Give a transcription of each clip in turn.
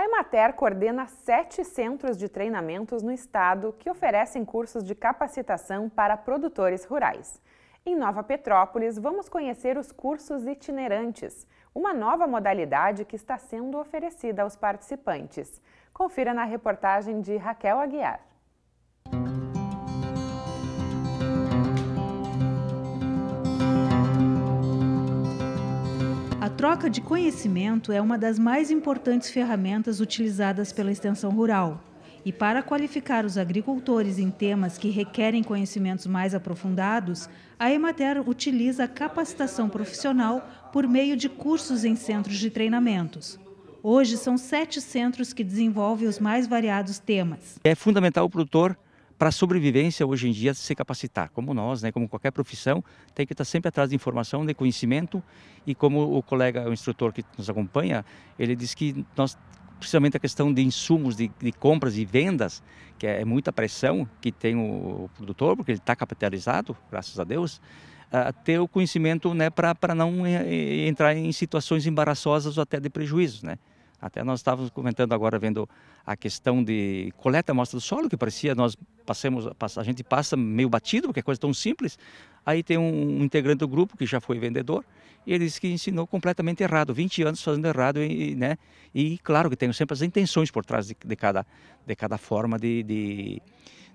A Emater coordena sete centros de treinamentos no estado que oferecem cursos de capacitação para produtores rurais. Em Nova Petrópolis, vamos conhecer os cursos itinerantes, uma nova modalidade que está sendo oferecida aos participantes. Confira na reportagem de Raquel Aguiar. troca de conhecimento é uma das mais importantes ferramentas utilizadas pela extensão rural. E para qualificar os agricultores em temas que requerem conhecimentos mais aprofundados, a Emater utiliza a capacitação profissional por meio de cursos em centros de treinamentos. Hoje são sete centros que desenvolvem os mais variados temas. É fundamental o produtor para a sobrevivência hoje em dia se capacitar, como nós, né, como qualquer profissão, tem que estar tá sempre atrás de informação, de conhecimento e como o colega, o instrutor que nos acompanha, ele diz que nós precisamente a questão de insumos, de, de compras e vendas, que é, muita pressão que tem o, o produtor, porque ele está capitalizado, graças a Deus, ter o conhecimento né, para não eh, eh, entrar em situações embaraçosas ou até de prejuízos. Né? Até nós estávamos comentando agora, vendo a questão de coleta amostra do solo, que parecia nós passamos, a gente passa meio batido, porque é coisa tão simples. Aí tem um, integrante do grupo que já foi vendedor, e ele disse que ensinou completamente errado, 20 anos fazendo errado, e, né? e claro que tem sempre as intenções por trás de, de cada, de cada forma de, de,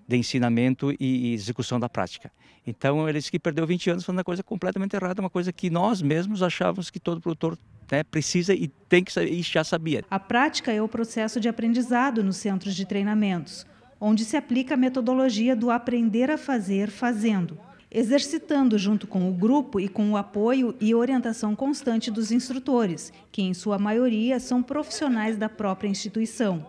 de ensinamento e, execução da prática. Então ele disse que perdeu 20 anos fazendo a coisa completamente errada, uma coisa que nós mesmos achávamos que todo produtor né, precisa e tem que saber, e já sabia. A prática é o processo de aprendizado nos centros de treinamentos, onde se aplica a metodologia do aprender a fazer fazendo, exercitando junto com o grupo e com o apoio e orientação constante dos instrutores, que em sua maioria são profissionais da própria instituição.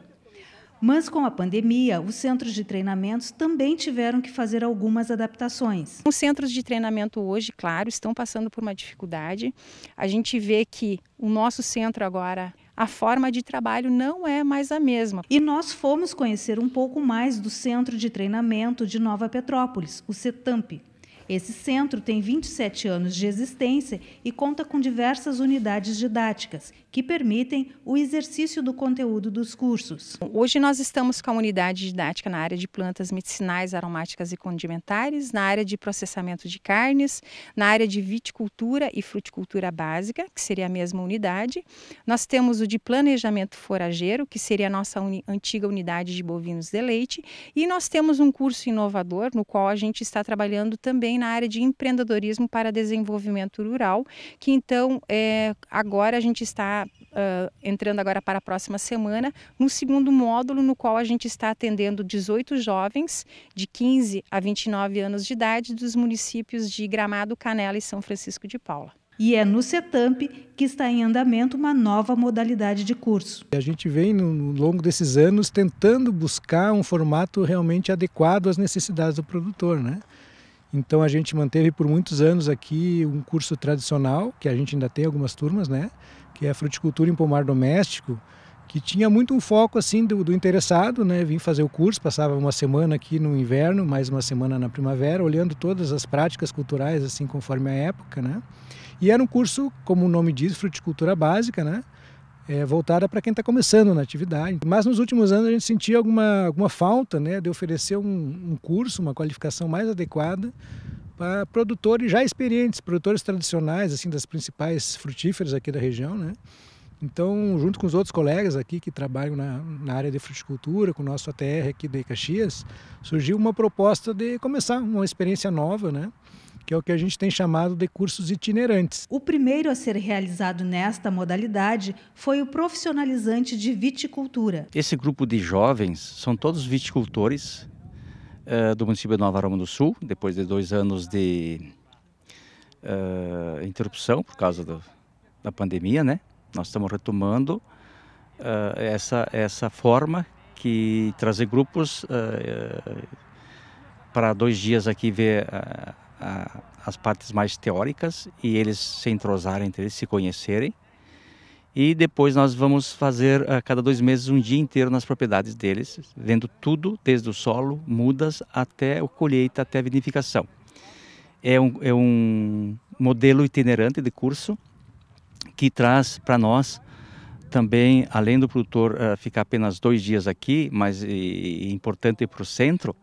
Mas com a pandemia, os centros de treinamentos também tiveram que fazer algumas adaptações. Os centros de treinamento hoje, claro, estão passando por uma dificuldade. A gente vê que o nosso centro agora a forma de trabalho não é mais a mesma. E nós fomos conhecer um pouco mais do Centro de Treinamento de Nova Petrópolis, o CETAMP. Esse centro tem 27 anos de existência e conta com diversas unidades didáticas que permitem o exercício do conteúdo dos cursos. Hoje nós estamos com a unidade didática na área de plantas medicinais, aromáticas e condimentares, na área de processamento de carnes, na área de viticultura e fruticultura básica, que seria a mesma unidade. Nós temos o de planejamento forageiro, que seria a nossa uni antiga unidade de bovinos de leite, e nós temos um curso inovador no qual a gente está trabalhando também na área de empreendedorismo para desenvolvimento rural, que então é, agora a gente está uh, entrando agora para a próxima semana, no segundo módulo, no qual a gente está atendendo 18 jovens de 15 a 29 anos de idade dos municípios de Gramado, Canela e São Francisco de Paula. E é no CETAMP que está em andamento uma nova modalidade de curso. A gente vem, no longo desses anos, tentando buscar um formato realmente adequado às necessidades do produtor. Né? Então a gente manteve por muitos anos aqui um curso tradicional, que a gente ainda tem algumas turmas, né? que é fruticultura em pomar doméstico, que tinha muito um foco assim do, do, interessado, né? Vim fazer o curso, passava uma semana aqui no inverno, mais uma semana na primavera, olhando todas as práticas culturais assim conforme a época, né? E era um curso, como o nome diz, fruticultura básica, né? É, voltada para quem está começando na atividade. Mas nos últimos anos a gente sentia alguma, alguma falta né, de oferecer um, um curso, uma qualificação mais adequada para produtores já experientes, produtores tradicionais, assim, das principais frutíferas aqui da região, né? Então, junto com os outros colegas aqui que trabalham na, na, área de fruticultura, com o nosso ATR aqui de Caxias, surgiu uma proposta de começar uma experiência nova, né? que é o que a gente tem chamado de cursos itinerantes. O primeiro a ser realizado nesta modalidade foi o profissionalizante de viticultura. Esse grupo de jovens são todos viticultores uh, do município de Nova Roma do Sul, depois de dois anos de uh, interrupção por causa do, da pandemia, né? Nós estamos retomando eh, essa, essa forma que trazer grupos para dois dias aqui ver as partes mais teóricas e eles se entrosarem entre eles, se conhecerem e depois nós vamos fazer a eh, cada dois meses um dia inteiro nas propriedades deles, vendo tudo, desde o solo, mudas, até a colheita, até a vinificação. É um, é um modelo itinerante de curso que traz para nós também, além do produtor uh, ficar apenas dois dias aqui, mas e, importante para o centro,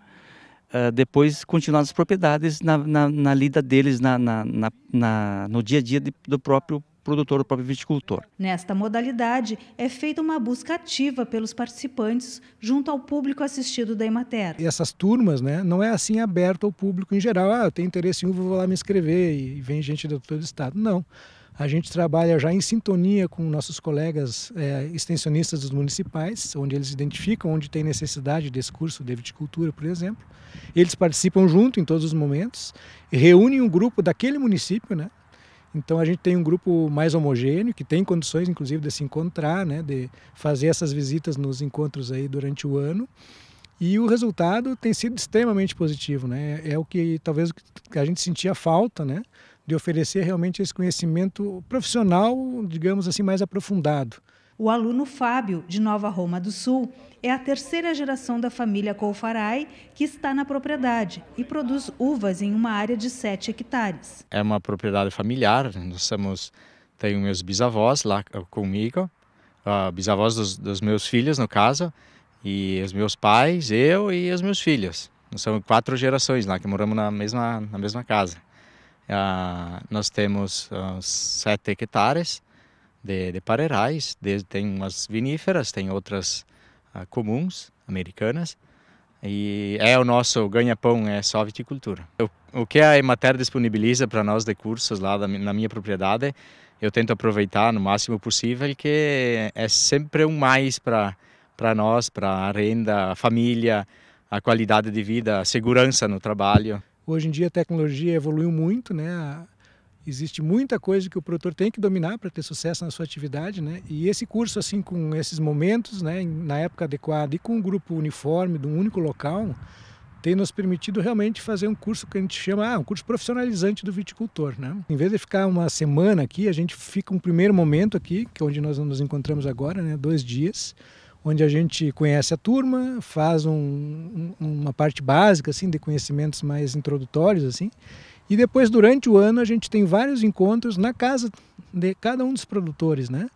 uh, depois continuar as propriedades na, na, na lida deles, na, na, na, no dia a dia de, do próprio produtor, o próprio viticultor. Nesta modalidade, é feita uma busca ativa pelos participantes junto ao público assistido da Emater. E essas turmas né, não é assim aberta ao público em geral. Ah, eu tenho interesse em uva, vou lá me inscrever e vem gente de todo o estado. Não. A gente trabalha já em sintonia com nossos colegas é, extensionistas dos municipais, onde eles identificam onde tem necessidade desse curso de viticultura, por exemplo. Eles participam junto em todos os momentos, reúnem um grupo daquele município, né? Então a gente tem um grupo mais homogêneo, que tem condições inclusive de se encontrar, né, de fazer essas visitas nos encontros aí durante o ano. E o resultado tem sido extremamente positivo, né? É o que talvez a gente sentia falta, né, de oferecer realmente esse conhecimento profissional, digamos assim, mais aprofundado. O aluno Fábio, de Nova Roma do Sul, é a terceira geração da família Colfarai que está na propriedade e produz uvas em uma área de 7 hectares. É uma propriedade familiar, né? nós somos, tenho meus bisavós lá eh, comigo, uh, bisavós dos, dos, meus filhos, no caso, e os meus pais, eu e os meus filhos. Nós somos quatro gerações lá que moramos na mesma, na mesma casa. Uh, nós temos uh, sete hectares, de, de parerais, de, tem umas viníferas, tem outras uh, comuns, americanas, e é o nosso ganha-pão, é só viticultura. o que a Emater disponibiliza para nós de cursos lá da, na minha propriedade, eu tento aproveitar no máximo possível, que é sempre um mais para nós, para a renda, a família, a qualidade de vida, a segurança no trabalho. Hoje em dia a tecnologia evoluiu muito, né? existe muita coisa que o produtor tem que dominar para ter sucesso na sua atividade, né? E esse curso, assim, com esses momentos, né, na época adequada e com um grupo uniforme de um único local, tem nos permitido realmente fazer um curso que a gente chama, ah, um curso profissionalizante do viticultor, né? Em vez de ficar uma semana aqui, a gente fica um primeiro momento aqui, que é onde nós nos encontramos agora, né, dois dias, onde a gente conhece a turma, faz um, um, uma parte básica, assim, de conhecimentos mais introdutórios, assim, e depois, durante o ano, a gente tem vários encontros na casa de cada um dos produtores, né?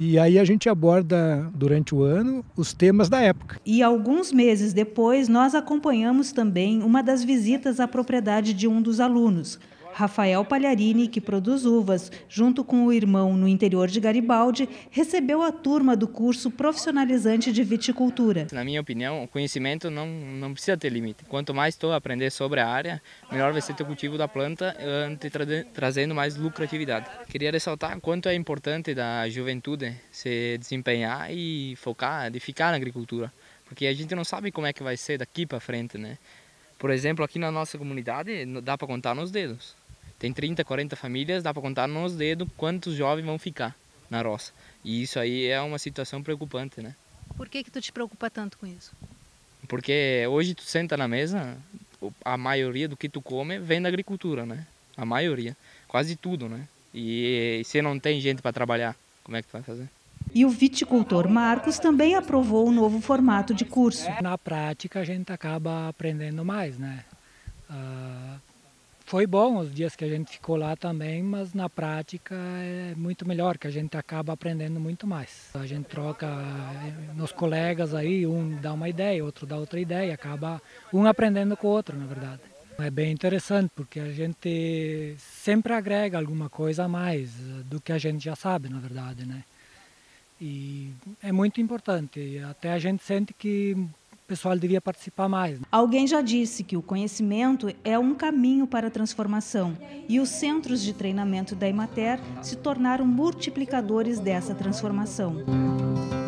E aí a gente aborda durante o ano os temas da época. E alguns meses depois, nós acompanhamos também uma das visitas à propriedade de um dos alunos, Rafael Pagliarini, que produz uvas, junto com o irmão no interior de Garibaldi, recebeu a turma do curso profissionalizante de viticultura. Na minha opinião, o conhecimento não, não precisa ter limite. Quanto mais tu aprender sobre a área, melhor vai ser teu cultivo da planta, eh, te tra trazendo mais lucratividade. Queria ressaltar quanto é importante da juventude se desempenhar e focar, de ficar na agricultura, porque a gente não sabe como é que vai ser daqui para frente, né? Por exemplo, aqui na nossa comunidade dá para contar nos dedos. Tem 30, 40 famílias, dá para contar nos dedos quantos jovens vão ficar na roça. E isso aí é uma situação preocupante, né? Por que que tu te preocupa tanto com isso? Porque hoje tu senta na mesa, a maioria do que tu come vem da agricultura, né? A maioria, quase tudo, né? E, se não tem gente para trabalhar, como é que tu vai fazer? E o viticultor Marcos também aprovou o novo formato de curso. Na prática, a gente acaba aprendendo mais, né? Uh foi bom os dias que a gente ficou lá também, mas na prática é muito melhor, que a gente acaba aprendendo muito mais. A gente troca eh, nos colegas aí, um dá uma ideia, outro dá outra ideia, acaba um aprendendo com o outro, na verdade. É bem interessante, porque a gente sempre agrega alguma coisa a mais do que a gente já sabe, na verdade, né? E é muito importante, até a gente sente que pessoal devia participar mais. Né? Alguém já disse que o conhecimento é um caminho para a transformação e os centros de treinamento da Imater se tornaram multiplicadores dessa transformação.